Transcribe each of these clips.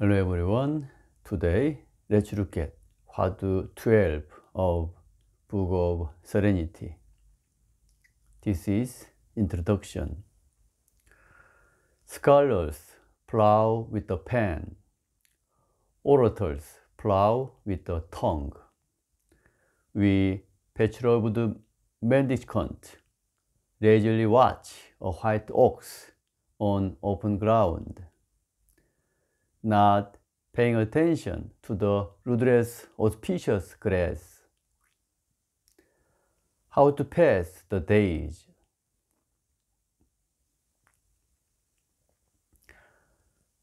Hello everyone. Today, let's look at p a r t 12 of Book of Serenity. This is introduction. Scholars plow with the pen. Orators plow with the tongue. We p e r t u o b e d mendicant lazily watch a white ox on open ground. not paying attention to the Rudra's auspicious grace. How to pass the days.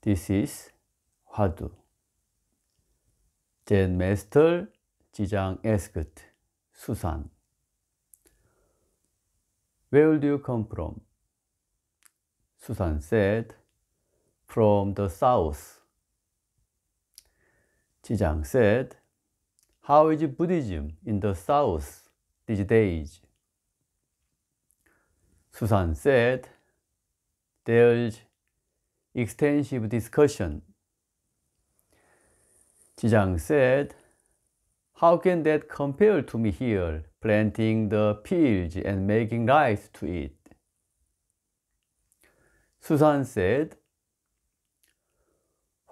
This is Hadu. Zen Master Jijang asked Susan, Where do you come from? Susan said, From the south. Chijang said, How is Buddhism in the South these days? Susan said, There's extensive discussion. Jijang said, How can that compare to me here, planting the p i e l d s and making rice to eat? Susan said,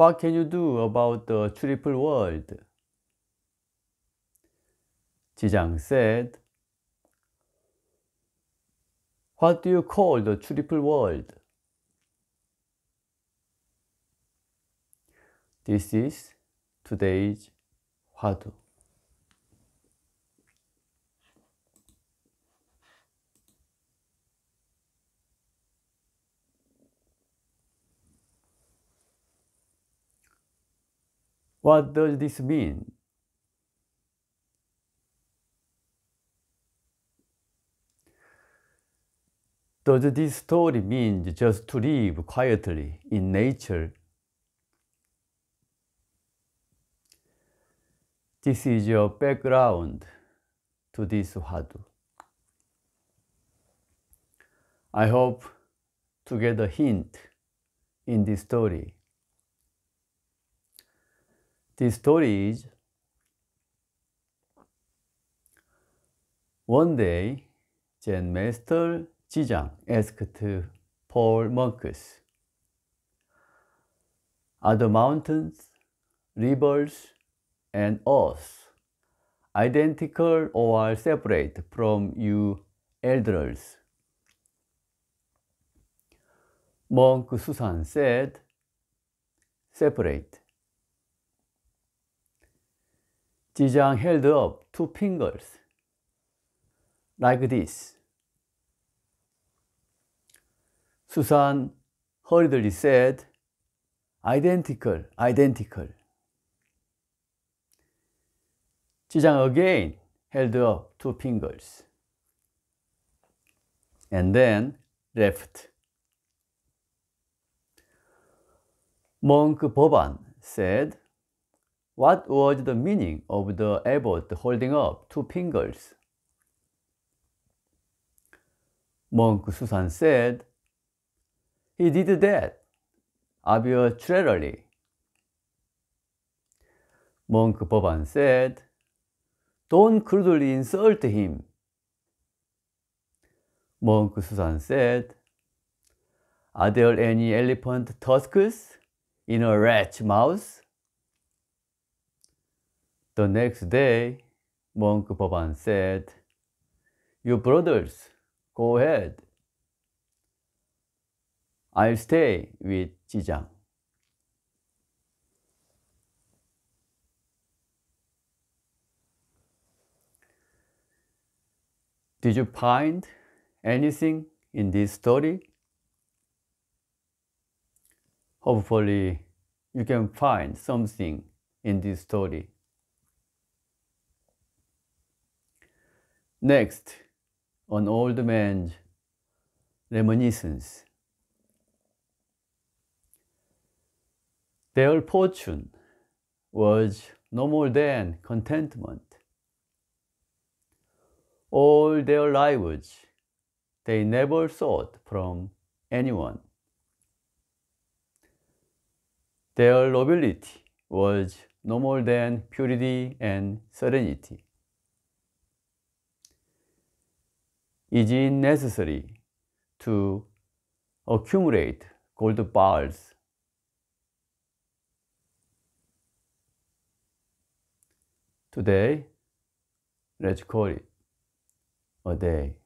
What can you do about the triple world? j i j a said, What do you call the triple world? This is today's 화두. What does this mean? Does this story mean just to live quietly in nature? This is your background to this Wadu. I hope to get a hint in this story The story is One day, Zen Master Jijang asked Paul monks, Are the mountains, rivers, and earth identical or separate from you elders? Monk Susan said, Separate. 지장 held up two fingers like this. 수산 s a n hurriedly said, identical, identical. 지장 a g again held up two fingers and then left. Monk Boban said, What was the meaning of the abbot holding up two fingers? Monk Susan said, He did that arbitrarily. Monk Boban said, Don't crudely insult him. Monk Susan said, Are there any elephant tusks in a rat's mouth? The next day, Monk Boban said, You brothers, go ahead. I'll stay with Jijang. Did you find anything in this story? Hopefully, you can find something in this story. Next, an old man's reminiscence. Their fortune was no more than contentment. All their lives, they never sought from anyone. Their nobility was no more than purity and serenity. is it necessary to accumulate gold bars? Today, let's call it a day.